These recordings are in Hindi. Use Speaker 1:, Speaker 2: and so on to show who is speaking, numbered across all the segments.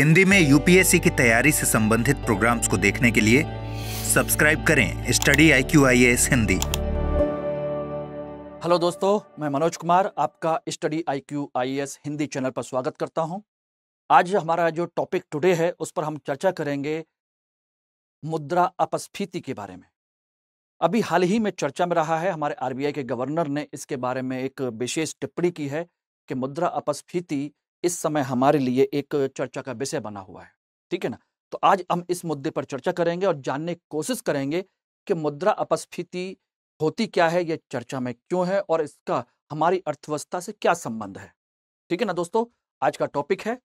Speaker 1: हिंदी में यूपीएससी की तैयारी से संबंधित प्रोग्राम्स को देखने के लिए सब्सक्राइब करें study I Q I S Hindi hello दोस्तों मैं मनोज कुमार आपका study I Q I S Hindi channel पर स्वागत करता हूं। आज हमारा जो टॉपिक टुडे है उस पर हम चर्चा करेंगे मुद्रा अपस्फीति के बारे में अभी हाल ही में चर्चा में रहा है हमारे आरबीआई के गवर्नर ने इसके बारे में एक विशेष टिप्पणी की है कि मुद्रा अपस्फीति इस समय हमारे लिए एक चर्चा का विषय बना हुआ है ठीक है ना तो आज हम इस मुद्दे पर चर्चा करेंगे और जानने की कोशिश करेंगे कि मुद्रा अपस्फीति होती क्या है ये चर्चा में क्यों है और इसका हमारी अर्थव्यवस्था से क्या संबंध है ठीक है ना दोस्तों आज का टॉपिक है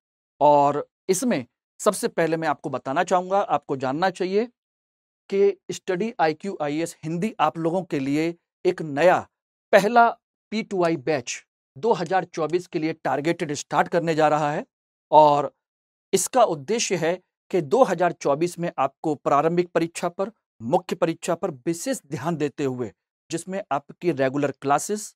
Speaker 1: और इसमें सबसे पहले मैं आपको बताना चाहूँगा आपको जानना चाहिए कि study I Q I S Hindi आप लोगों के लिए एक नया पहला पी टू आई बैच 2024 के लिए टारगेटेड स्टार्ट करने जा रहा है और इसका उद्देश्य है कि 2024 में आपको प्रारंभिक परीक्षा पर मुख्य परीक्षा पर विशेष ध्यान देते हुए जिसमें आपकी regular classes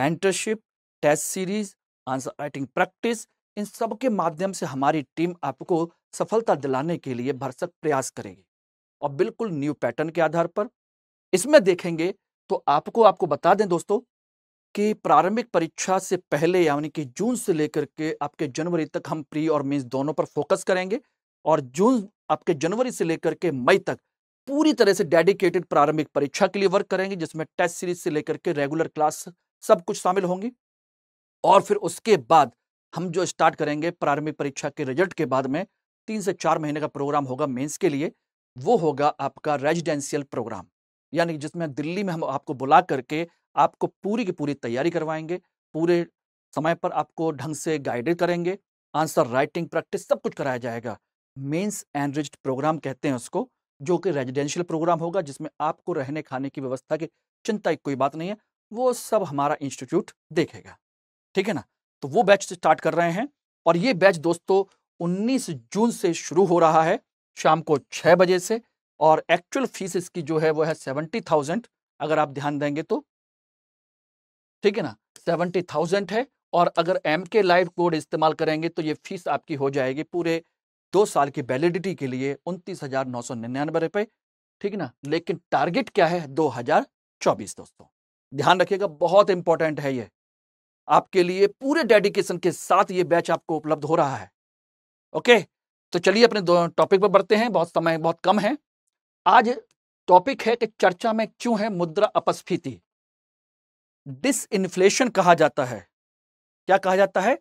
Speaker 1: mentorship test series answer writing practice इन सब के माध्यम से हमारी टीम आपको सफलता दिलाने के लिए भरसक प्रयास करेगी और बिल्कुल न्यू पैटर्न के आधार पर इसमें देखेंगे तो आपको आपको बता दें दोस्तों कि प्रारंभिक परीक्षा से पहले यानी कि जून से लेकर के आपके जनवरी तक हम प्री और मेंस दोनों पर फोकस करेंगे और जून आपके जनवरी से लेकर के मई तक पूरी तरह से डेडिकेटेड प्रारंभिक परीक्षा के लिए वर्क करेंगे जिसमें टेस्ट सीरीज से लेकर के रेगुलर क्लास सब कुछ शामिल होंगी और फिर उसके बाद हम जो स्टार्ट करेंगे प्रारंभिक परीक्षा के रिजल्ट के बाद में तीन से चार महीने का प्रोग्राम होगा मेंस के लिए वो होगा आपका रेजिडेंशियल प्रोग्राम यानी जिसमें दिल्ली में हम आपको बुला करके आपको पूरी की पूरी तैयारी करवाएंगे पूरे समय पर आपको ढंग से गाइडेड करेंगे आंसर राइटिंग प्रैक्टिस सब कुछ कराया जाएगा मेंस एनरिच्ड प्रोग्राम कहते हैं उसको जो कि रेजिडेंशियल प्रोग्राम होगा जिसमें आपको रहने खाने की व्यवस्था की चिंता की कोई बात नहीं है वो सब हमारा इंस्टीट्यूट देखेगा ठीक है ना तो वो बैच स्टार्ट कर रहे हैं और ये बैच दोस्तों उन्नीस जून से शुरू हो रहा है शाम को छः बजे से और एक्चुअल फीस इसकी जो है वो है सेवेंटी थाउजेंड अगर आप ध्यान देंगे तो ठीक है ना सेवेंटी थाउजेंड है और अगर एम के लाइव कोड इस्तेमाल करेंगे तो ये फीस आपकी हो जाएगी पूरे दो साल की वैलिडिटी के लिए उनतीस हजार नौ सौ निन्यानवे रुपए ठीक है ना लेकिन टारगेट क्या है दो हजार चौबीस दोस्तों ध्यान रखिएगा बहुत इंपॉर्टेंट है ये आपके लिए पूरे डेडिकेशन के साथ ये बैच आपको उपलब्ध हो रहा है ओके तो चलिए अपने दो टॉपिक पर बढ़ते हैं बहुत समय बहुत कम है आज टॉपिक है कि चर्चा में क्यों है मुद्रा अपस्फीति डिस इन्फ्लेशन कहा जाता है क्या कहा जाता है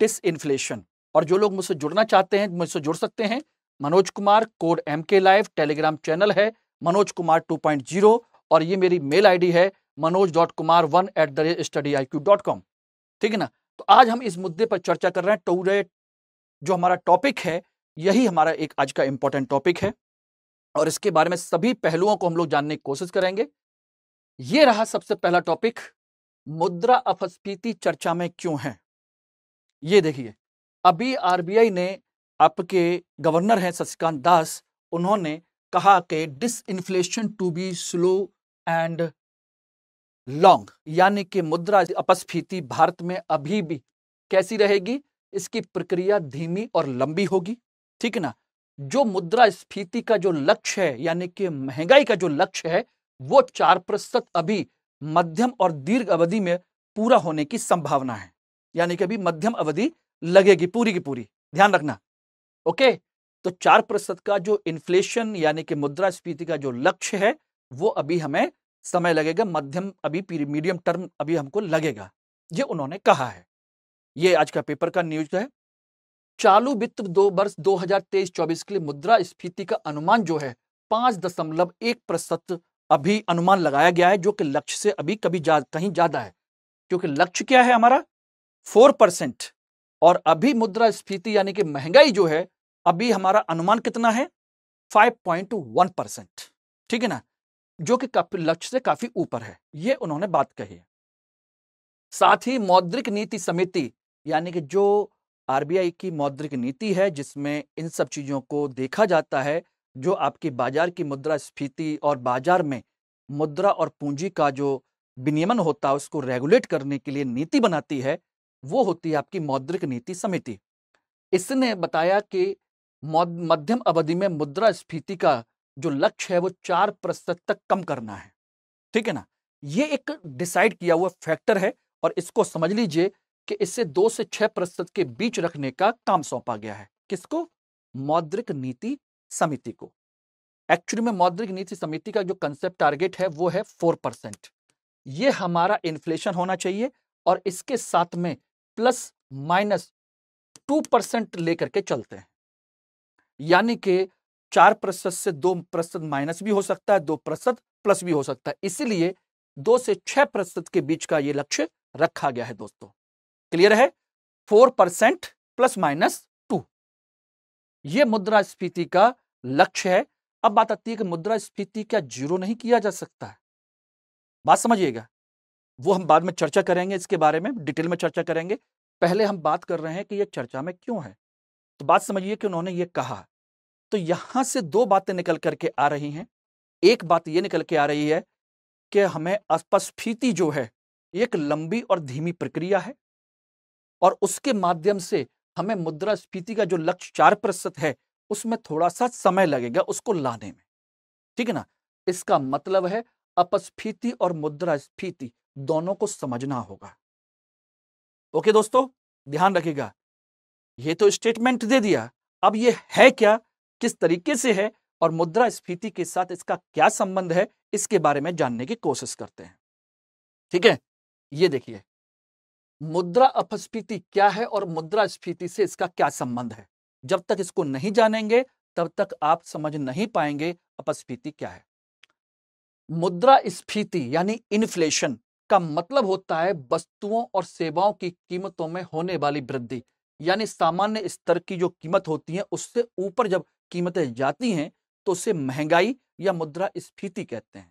Speaker 1: डिस इन्फ्लेशन और जो लोग मुझसे जुड़ना चाहते हैं मुझसे जुड़ सकते हैं Manoj Kumar code M K live Telegram channel है मनोज कुमार 2.0 और ये मेरी मेल आईडी है Manoj dot Kumar one at the rate study I Q dot com ठीक है ना तो आज हम इस मुद्दे पर चर्चा कर रहे हैं टूडे तो जो हमारा टॉपिक है यही हमारा एक आज का इंपॉर्टेंट टॉपिक है और इसके बारे में सभी पहलुओं को हम लोग जानने की कोशिश करेंगे ये रहा सबसे पहला टॉपिक मुद्रा अपस्फीति चर्चा में क्यों है ये देखिए अभी आरबीआई ने आपके गवर्नर हैं शशिकांत दास उन्होंने कहा कि disinflation to be slow and long यानी कि मुद्रा अपस्फीति भारत में अभी भी कैसी रहेगी इसकी प्रक्रिया धीमी और लंबी होगी ठीक है ना जो मुद्रा स्फीति का जो लक्ष्य है यानी कि महंगाई का जो लक्ष्य है वो चार प्रतिशत अभी मध्यम और दीर्घ अवधि में पूरा होने की संभावना है यानी कि अभी मध्यम अवधि लगेगी पूरी की पूरी ध्यान रखना ओके तो चार प्रतिशत का जो इन्फ्लेशन यानी कि मुद्रास्फीति का जो लक्ष्य है वो अभी हमें समय लगेगा मध्यम अभी मीडियम टर्म अभी हमको लगेगा ये उन्होंने कहा है ये आज का पेपर का न्यूज है चालू वित्त दो वर्ष 2023-24 के लिए मुद्रा स्फीति का अनुमान जो है पांच दशमलव एक प्रतिशत अभी अनुमान लगाया गया है जो कि लक्ष्य से अभी कभी जा, कहीं ज्यादा है क्योंकि लक्ष्य क्या है हमारा फोर परसेंट और अभी मुद्रा स्फीति यानी कि महंगाई जो है अभी हमारा अनुमान कितना है फाइव पॉइंट वन परसेंट ठीक है ना जो कि लक्ष्य से काफी ऊपर है ये उन्होंने बात कही है साथ ही मौद्रिक नीति समिति यानी कि जो आरबीआई की मौद्रिक नीति है जिसमें इन सब चीजों को देखा जाता है जो आपकी बाजार की मुद्रा स्फीति और बाजार में मुद्रा और पूंजी का जो विनियमन होता है उसको रेगुलेट करने के लिए नीति बनाती है वो होती है आपकी मौद्रिक नीति समिति इसने बताया कि मध्यम अवधि में मुद्रा स्फीति का जो लक्ष्य है वो चार प्रतिशत तक कम करना है ठीक है ना ये एक डिसाइड किया हुआ फैक्टर है और इसको समझ लीजिए कि इससे दो से छह प्रतिशत के बीच रखने का काम सौंपा गया है किसको मौद्रिक नीति समिति को एक्चुअली में मौद्रिक नीति समिति का जो कंसेप्ट टारगेट है वो है फोर परसेंट ये हमारा इन्फ्लेशन होना चाहिए और इसके साथ में प्लस माइनस टू परसेंट लेकर के चलते हैं यानी कि चार प्रतिशत से दो प्रतिशत माइनस भी हो सकता है दो प्रतिशत प्लस भी हो सकता है इसीलिए दो से छह प्रतिशत के बीच का ये लक्ष्य रखा गया है दोस्तों क्लियर है four percent plus minus two ये मुद्रास्फीति का लक्ष्य है अब बात आती है कि मुद्रा स्फीति क्या जीरो नहीं किया जा सकता है बात समझिएगा वो हम बाद में चर्चा करेंगे इसके बारे में डिटेल में चर्चा करेंगे पहले हम बात कर रहे हैं कि ये चर्चा में क्यों है तो बात समझिए कि उन्होंने ये कहा तो यहां से दो बातें निकल करके आ रही हैं एक बात ये निकल के आ रही है कि हमें अपस्फीति जो है एक लंबी और धीमी प्रक्रिया है और उसके माध्यम से हमें मुद्रास्फीति का जो लक्ष्य चार प्रतिशत है उसमें थोड़ा सा समय लगेगा उसको लाने में ठीक है ना इसका मतलब है अपस्फीति और मुद्रास्फीति दोनों को समझना होगा ओके दोस्तों ध्यान रखिएगा ये तो स्टेटमेंट दे दिया अब ये है क्या किस तरीके से है और मुद्रास्फीति के साथ इसका क्या संबंध है इसके बारे में जानने की कोशिश करते हैं ठीक है ये देखिए मुद्रा अपस्फीति क्या है और मुद्रास्फीति से इसका क्या संबंध है जब तक इसको नहीं जानेंगे तब तक आप समझ नहीं पाएंगे अपस्फीति क्या है मुद्रा स्फीति यानी इन्फ्लेशन का मतलब होता है वस्तुओं और सेवाओं की कीमतों में होने वाली वृद्धि यानी सामान्य स्तर की जो कीमत होती है उससे ऊपर जब कीमतें जाती हैं तो उसे महंगाई या मुद्रा स्फीति कहते हैं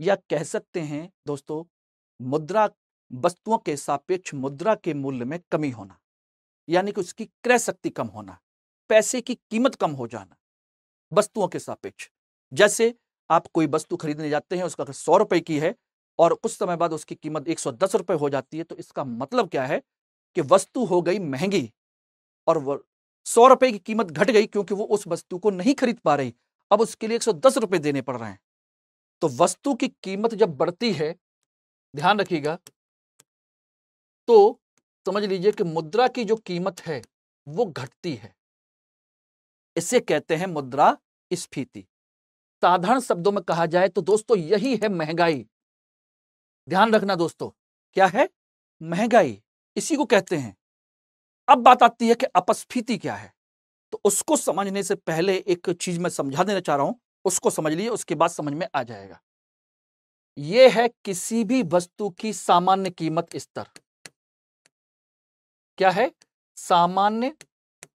Speaker 1: या कह सकते हैं दोस्तों मुद्रा वस्तुओं के सापेक्ष मुद्रा के मूल्य में कमी होना यानी कि उसकी क्रय शक्ति कम होना पैसे की कीमत कम हो जाना वस्तुओं के सापेक्ष जैसे आप कोई वस्तु खरीदने जाते हैं उसका अगर सौ रुपए की है और कुछ समय बाद उसकी कीमत एक सौ दस रुपये हो जाती है तो इसका मतलब क्या है कि वस्तु हो गई महंगी और सौ रुपए की कीमत घट गई क्योंकि वो उस वस्तु को नहीं खरीद पा रही अब उसके लिए एक सौ दस रुपए देने पड़ रहे हैं तो वस्तु की कीमत जब बढ़ती है ध्यान रखिएगा तो समझ लीजिए कि मुद्रा की जो कीमत है वो घटती है इसे कहते हैं मुद्रा स्फीति साधारण शब्दों में कहा जाए तो दोस्तों यही है महंगाई ध्यान रखना दोस्तों क्या है महंगाई इसी को कहते हैं अब बात आती है कि अपस्फीति क्या है तो उसको समझने से पहले एक चीज मैं समझा देना चाह रहा हूं उसको समझ लिए उसके बाद समझ में आ जाएगा यह है किसी भी वस्तु की सामान्य कीमत स्तर क्या है सामान्य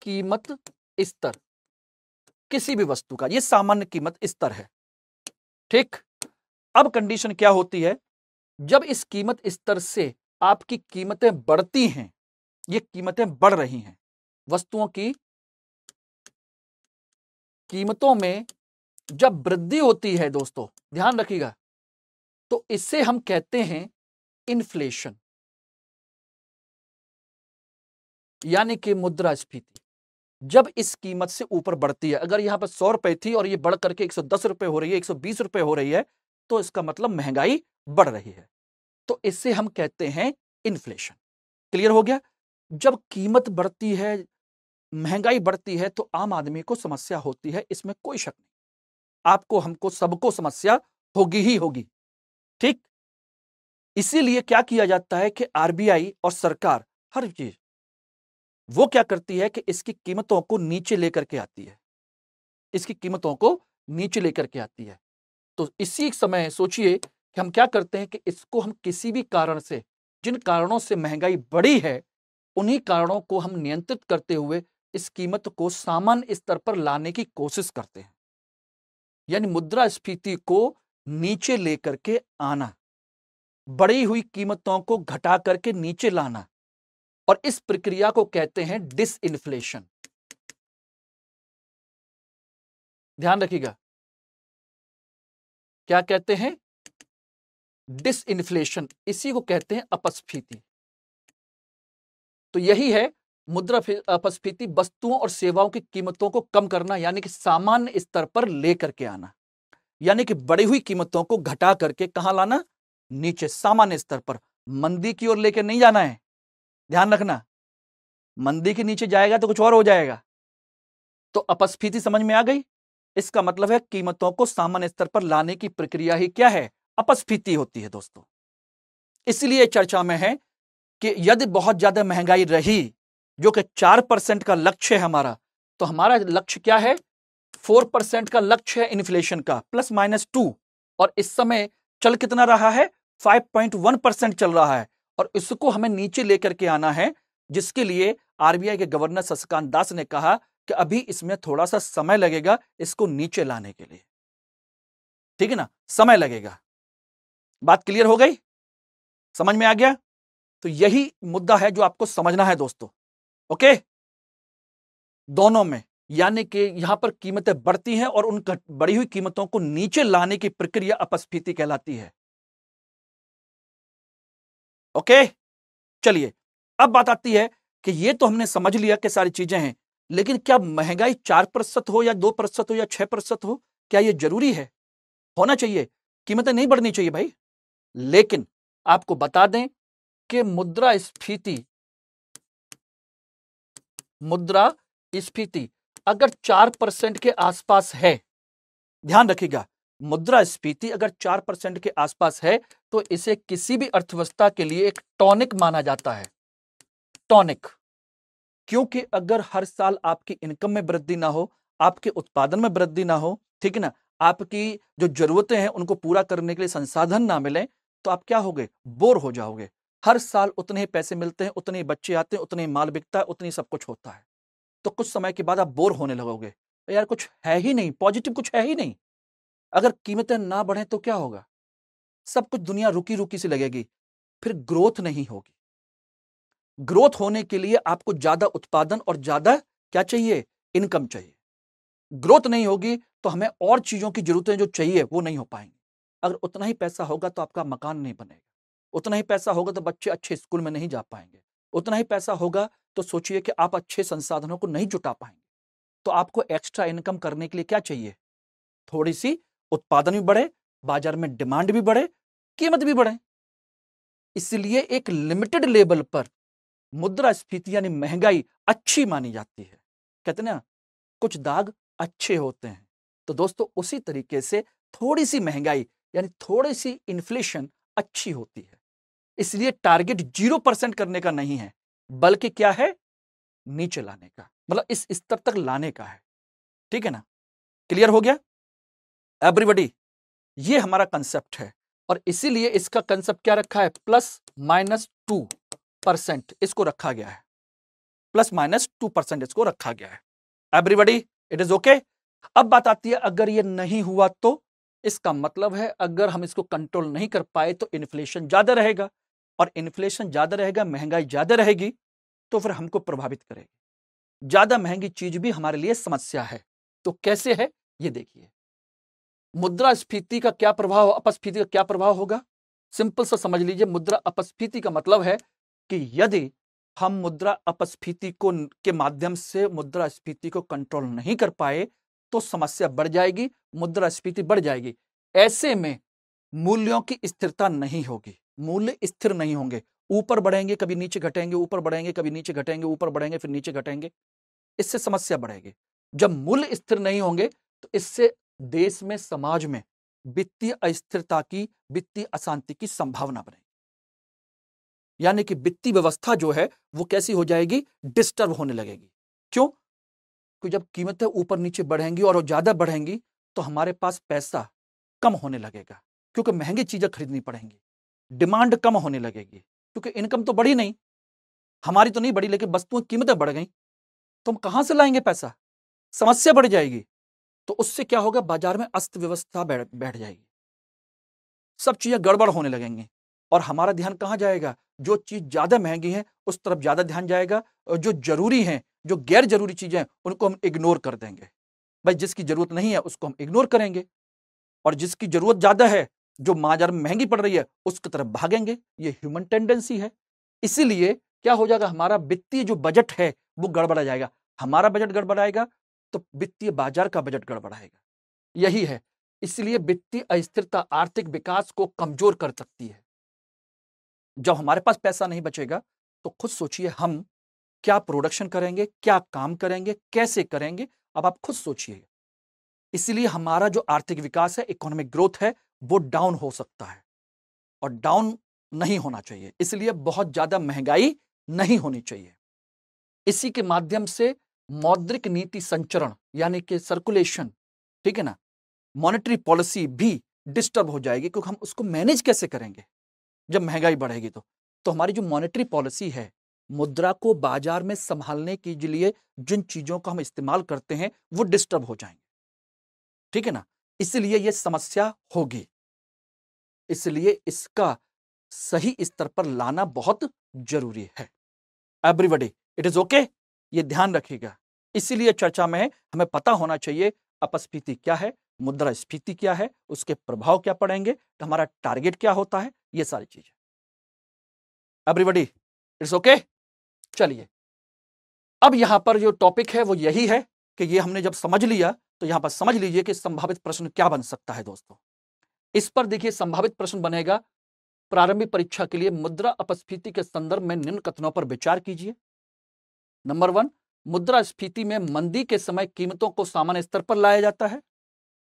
Speaker 1: कीमत स्तर किसी भी वस्तु का ये सामान्य कीमत स्तर है ठीक अब कंडीशन क्या होती है जब इस कीमत स्तर से आपकी कीमतें बढ़ती हैं ये कीमतें बढ़ रही हैं वस्तुओं की कीमतों में जब वृद्धि होती है दोस्तों ध्यान रखिएगा तो इससे हम कहते हैं इन्फ्लेशन यानी कि मुद्रास्फीति जब इस कीमत से ऊपर बढ़ती है अगर यहाँ पर सौ रुपए थी और ये बढ़ करके एक सौ दस रुपए हो रही है एक सौ बीस रुपये हो रही है तो इसका मतलब महंगाई बढ़ रही है तो इससे हम कहते हैं इन्फ्लेशन क्लियर हो गया जब कीमत बढ़ती है महंगाई बढ़ती है तो आम आदमी को समस्या होती है इसमें कोई शक नहीं आपको हमको सबको समस्या होगी ही होगी ठीक इसीलिए क्या किया जाता है कि आरबीआई और सरकार हर चीज वो क्या करती है कि इसकी कीमतों को नीचे लेकर के आती है इसकी कीमतों को नीचे लेकर के आती है तो इसी समय सोचिए कि हम क्या करते हैं कि इसको हम किसी भी कारण से जिन कारणों से महंगाई बढ़ी है उन्हीं कारणों को हम नियंत्रित करते हुए इस कीमत को सामान्य स्तर पर लाने की कोशिश करते हैं यानी मुद्रा स्फीति को नीचे लेकर के आना बढ़ी हुई कीमतों को घटा करके नीचे लाना और इस प्रक्रिया को कहते हैं डिस इन्फ्लेशन ध्यान रखिएगा क्या कहते हैं डिस इन्फ्लेशन इसी को कहते हैं अपस्फीति तो यही है मुद्रा अपस्फीति वस्तुओं और सेवाओं की कीमतों को कम करना यानी कि सामान्य स्तर पर लेकर के आना यानी कि बढ़ी हुई कीमतों को घटा करके कहा लाना नीचे सामान्य स्तर पर मंदी की ओर लेकर नहीं जाना है ध्यान रखना मंदी के नीचे जाएगा तो कुछ और हो जाएगा तो अपस्फीति समझ में आ गई इसका मतलब है कीमतों को सामान्य स्तर पर लाने की प्रक्रिया ही क्या है अपस्फीति होती है दोस्तों इसलिए चर्चा में है कि यदि बहुत ज्यादा महंगाई रही जो कि चार परसेंट का लक्ष्य है हमारा तो हमारा लक्ष्य क्या है फोर परसेंट का लक्ष्य है इन्फ्लेशन का प्लस माइनस टू और इस समय चल कितना रहा है फाइव पॉइंट वन परसेंट चल रहा है और इसको हमें नीचे लेकर के आना है जिसके लिए आरबीआई के गवर्नर शशिकांत दास ने कहा कि अभी इसमें थोड़ा सा समय लगेगा इसको नीचे लाने के लिए ठीक है ना समय लगेगा बात क्लियर हो गई समझ में आ गया तो यही मुद्दा है जो आपको समझना है दोस्तों ओके दोनों में यानी कि यहां पर कीमतें बढ़ती हैं और उन बढ़ी हुई कीमतों को नीचे लाने की प्रक्रिया अपस्फीति कहलाती है ओके चलिए अब बात आती है कि ये तो हमने समझ लिया कि सारी चीजें हैं लेकिन क्या महंगाई चार प्रतिशत हो या दो प्रतिशत हो या छह प्रतिशत हो क्या ये जरूरी है होना चाहिए कीमतें नहीं बढ़नी चाहिए भाई लेकिन आपको बता दें कि मुद्रा स्फीति मुद्रा स्फीति अगर चार परसेंट के आसपास है ध्यान रखिएगा मुद्रा स्फीति अगर चार परसेंट के आसपास है तो इसे किसी भी अर्थव्यवस्था के लिए एक टॉनिक माना जाता है टॉनिक क्योंकि अगर हर साल आपकी इनकम में वृद्धि ना हो आपके उत्पादन में वृद्धि ना हो ठीक है ना आपकी जो जरूरतें हैं उनको पूरा करने के लिए संसाधन ना मिले तो आप क्या होगे बोर हो जाओगे हर साल उतने ही पैसे मिलते हैं उतने ही बच्चे आते हैं उतने ही माल बिकता है उतनी सब कुछ होता है तो कुछ समय के बाद आप बोर होने लगोगे यार कुछ है ही नहीं पॉजिटिव कुछ है ही नहीं अगर कीमतें ना बढ़ें तो क्या होगा सब कुछ दुनिया रुकी रुकी सी लगेगी फिर ग्रोथ नहीं होगी ग्रोथ होने के लिए आपको ज्यादा उत्पादन और ज्यादा क्या चाहिए इनकम चाहिए ग्रोथ नहीं होगी तो हमें और चीजों की जरूरतें जो चाहिए वो नहीं हो पाएंगी अगर उतना ही पैसा होगा तो आपका मकान नहीं बनेगा उतना ही पैसा होगा तो बच्चे अच्छे स्कूल में नहीं जा पाएंगे उतना ही पैसा होगा तो सोचिए कि आप अच्छे संसाधनों को नहीं जुटा पाएंगे तो आपको एक्स्ट्रा इनकम करने के लिए क्या चाहिए थोड़ी सी उत्पादन भी बढ़े बाजार में डिमांड भी बढ़े कीमत भी बढ़े इसलिए एक लिमिटेड लेवल पर मुद्रास्फीति यानी महंगाई अच्छी मानी जाती है कहते ना कुछ दाग अच्छे होते हैं तो दोस्तों उसी तरीके से थोड़ी सी महंगाई यानी थोड़ी सी इन्फ्लेशन अच्छी होती है इसलिए टारगेट जीरो परसेंट करने का नहीं है बल्कि क्या है नीचे लाने का मतलब इस स्तर तक लाने का है ठीक है ना क्लियर हो गया एवरीबडी ये हमारा कंसेप्ट है और इसीलिए इसका कंसेप्ट क्या रखा है प्लस माइनस टू परसेंट इसको रखा गया है प्लस माइनस टू परसेंट इसको रखा गया है एवरीबडी इट इज ओके अब बात आती है अगर ये नहीं हुआ तो इसका मतलब है अगर हम इसको कंट्रोल नहीं कर पाए तो इन्फ्लेशन ज्यादा रहेगा और इन्फ्लेशन ज्यादा रहेगा महंगाई ज्यादा रहेगी तो फिर हमको प्रभावित करेगी ज्यादा महंगी चीज भी हमारे लिए समस्या है तो कैसे है ये देखिए मुद्रास्फीति का क्या प्रभाव अपस्फीति का क्या प्रभाव होगा सिंपल सा समझ लीजिए मुद्रा अपस्फीति का मतलब है कि यदि हम मुद्रा अपस्फीति को के माध्यम से मुद्रा स्फीति को कंट्रोल नहीं कर पाए तो समस्या बढ़ जाएगी मुद्रा स्फीति बढ़ जाएगी ऐसे में मूल्यों की स्थिरता नहीं होगी मूल्य स्थिर नहीं होंगे ऊपर बढ़ेंगे कभी नीचे घटेंगे ऊपर बढ़ेंगे कभी नीचे घटेंगे ऊपर बढ़ेंगे फिर नीचे घटेंगे इससे समस्या बढ़ेगी जब मूल्य स्थिर नहीं होंगे तो इससे देश में समाज में वित्तीय अस्थिरता की वित्तीय अशांति की संभावना बनेगी यानी कि वित्तीय व्यवस्था जो है वो कैसी हो जाएगी डिस्टर्ब होने लगेगी क्यों क्योंकि जब कीमतें ऊपर नीचे बढ़ेंगी और ज्यादा बढ़ेंगी तो हमारे पास पैसा कम होने लगेगा क्योंकि महंगी चीजें खरीदनी पड़ेंगी डिमांड कम होने लगेगी क्योंकि इनकम तो बढ़ी नहीं हमारी तो नहीं बढ़ी लेकिन वस्तुओं की कीमतें बढ़ गई तो हम कहां से लाएंगे पैसा समस्या बढ़ जाएगी तो उससे क्या होगा बाजार में अस्त व्यवस्था बैठ बैठ जाएगी सब चीज़ें गड़बड़ होने लगेंगी और हमारा ध्यान कहाँ जाएगा जो चीज़ ज़्यादा महंगी है उस तरफ ज़्यादा ध्यान जाएगा और जो ज़रूरी है जो गैर ज़रूरी चीज़ें हैं उनको हम इग्नोर कर देंगे भाई जिसकी ज़रूरत नहीं है उसको हम इग्नोर करेंगे और जिसकी ज़रूरत ज़्यादा है जो बाजार में महंगी पड़ रही है उसकी तरफ भागेंगे ये ह्यूमन टेंडेंसी है इसीलिए क्या हो जाएगा हमारा वित्तीय जो बजट है वो गड़बड़ा जाएगा हमारा बजट गड़बड़ाएगा तो वित्तीय बाजार का बजट गड़बड़ाएगा यही है इसलिए वित्तीय अस्थिरता आर्थिक विकास को कमजोर कर सकती है जब हमारे पास पैसा नहीं बचेगा तो खुद सोचिए हम क्या प्रोडक्शन करेंगे क्या काम करेंगे कैसे करेंगे अब आप खुद सोचिए इसलिए हमारा जो आर्थिक विकास है इकोनॉमिक ग्रोथ है वो डाउन हो सकता है और डाउन नहीं होना चाहिए इसलिए बहुत ज़्यादा महंगाई नहीं होनी चाहिए इसी के माध्यम से मौद्रिक नीति संचरण यानी कि सर्कुलेशन ठीक है ना मॉनेटरी पॉलिसी भी डिस्टर्ब हो जाएगी क्योंकि हम उसको मैनेज कैसे करेंगे जब महंगाई बढ़ेगी तो तो हमारी जो मॉनेटरी पॉलिसी है मुद्रा को बाजार में संभालने के लिए जिन चीजों का हम इस्तेमाल करते हैं वो डिस्टर्ब हो जाएंगे ठीक है ना इसलिए ये समस्या होगी इसलिए इसका सही स्तर इस पर लाना बहुत जरूरी है एवरीबडी इट इज ओके ये ध्यान रखिएगा इसीलिए चर्चा में हमें पता होना चाहिए अपस्फीति क्या है मुद्रा स्फीति क्या है उसके प्रभाव क्या पड़ेंगे तो हमारा टारगेट क्या होता है ये सारी चीजें एवरीबडी इट्स ओके चलिए अब यहां पर जो टॉपिक है वो यही है कि ये हमने जब समझ लिया तो यहां पर समझ लीजिए कि संभावित प्रश्न क्या बन सकता है दोस्तों इस पर देखिए संभावित प्रश्न बनेगा प्रारंभिक परीक्षा के लिए मुद्रा अपस्फीति के संदर्भ में निम्न कथनों पर विचार कीजिए नंबर वन मुद्रास्फीति में मंदी के समय कीमतों को सामान्य स्तर पर लाया जाता है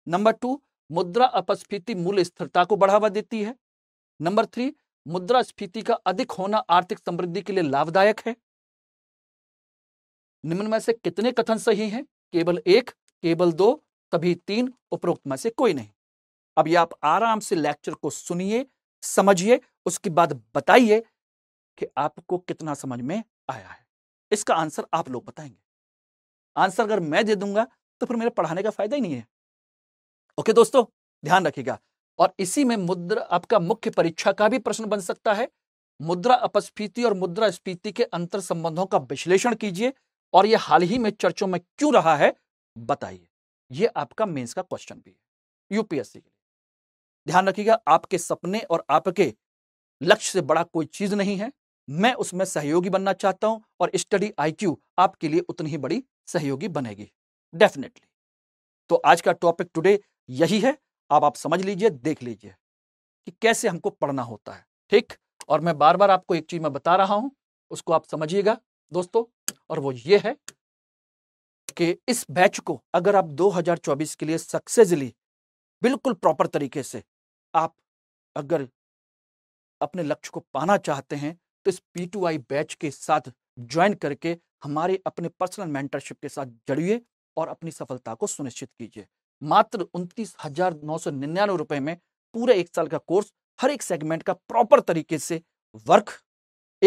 Speaker 1: नंबर टू मुद्रा अपस्फीति मूल्य स्थिरता को बढ़ावा देती है नंबर थ्री मुद्रास्फीति का अधिक होना आर्थिक समृद्धि के लिए लाभदायक है निम्न में से कितने कथन सही हैं केवल एक केवल दो तभी तीन उपरोक्त में से कोई नहीं अब आप आराम से लेक्चर को सुनिए समझिए उसके बाद बताइए कि आपको कितना समझ में आया है इसका आंसर आप लोग बताएंगे आंसर अगर मैं दे दूंगा तो फिर मेरे पढ़ाने का फायदा ही नहीं है ओके दोस्तों ध्यान रखिएगा और इसी में मुद्रा आपका मुख्य परीक्षा का भी प्रश्न बन सकता है मुद्रा अपस्फीति और मुद्रा स्फीति के अंतर संबंधों का विश्लेषण कीजिए और यह हाल ही में चर्चों में क्यों रहा है बताइए ये आपका मेंस का क्वेश्चन भी है यूपीएससी के लिए ध्यान रखिएगा आपके सपने और आपके लक्ष्य से बड़ा कोई चीज नहीं है मैं उसमें सहयोगी बनना चाहता हूं और स्टडी आईक्यू आपके लिए उतनी ही बड़ी सहयोगी बनेगी डेफिनेटली तो आज का टॉपिक टुडे यही है आप आप समझ लीजिए देख लीजिए कि कैसे हमको पढ़ना होता है ठीक और मैं बार बार आपको एक चीज मैं बता रहा हूं उसको आप समझिएगा दोस्तों और वो ये है कि इस बैच को अगर आप 2024 के लिए सक्सेसली बिल्कुल प्रॉपर तरीके से आप अगर अपने लक्ष्य को पाना चाहते हैं तो इस पी बैच के साथ ज्वाइन करके हमारे अपने पर्सनल मेंटरशिप के साथ जुड़िए और अपनी सफलता को सुनिश्चित कीजिए मात्र उनतीस हजार नौ सौ निन्यानवे रुपए में पूरे एक साल का कोर्स हर एक सेगमेंट का प्रॉपर तरीके से वर्क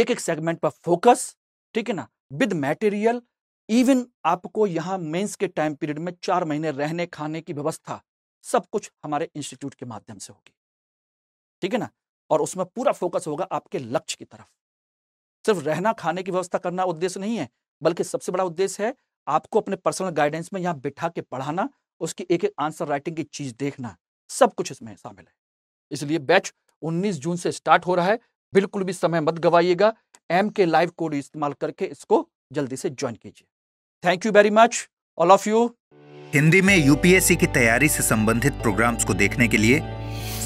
Speaker 1: एक एक सेगमेंट पर फोकस ठीक है ना विद मेटेरियल इवन आपको यहाँ मेंस के टाइम पीरियड में चार महीने रहने खाने की व्यवस्था सब कुछ हमारे इंस्टीट्यूट के माध्यम से होगी ठीक है ना और उसमें पूरा फोकस होगा आपके लक्ष्य की तरफ सिर्फ रहना खाने की व्यवस्था करना उद्देश्य नहीं है बल्कि सबसे बड़ा उद्देश्य है आपको अपने पर्सनल गाइडेंस में यहाँ बिठा के पढ़ाना उसकी एक एक आंसर राइटिंग की चीज देखना सब कुछ इसमें शामिल है इसलिए बैच 19 जून से स्टार्ट हो रहा है बिल्कुल भी समय मत गवाइएगा एम के लाइव कोड इस्तेमाल करके इसको जल्दी से ज्वाइन कीजिए thank you very much all of you Hindi में यूपीएससी की तैयारी से संबंधित प्रोग्राम्स को देखने के लिए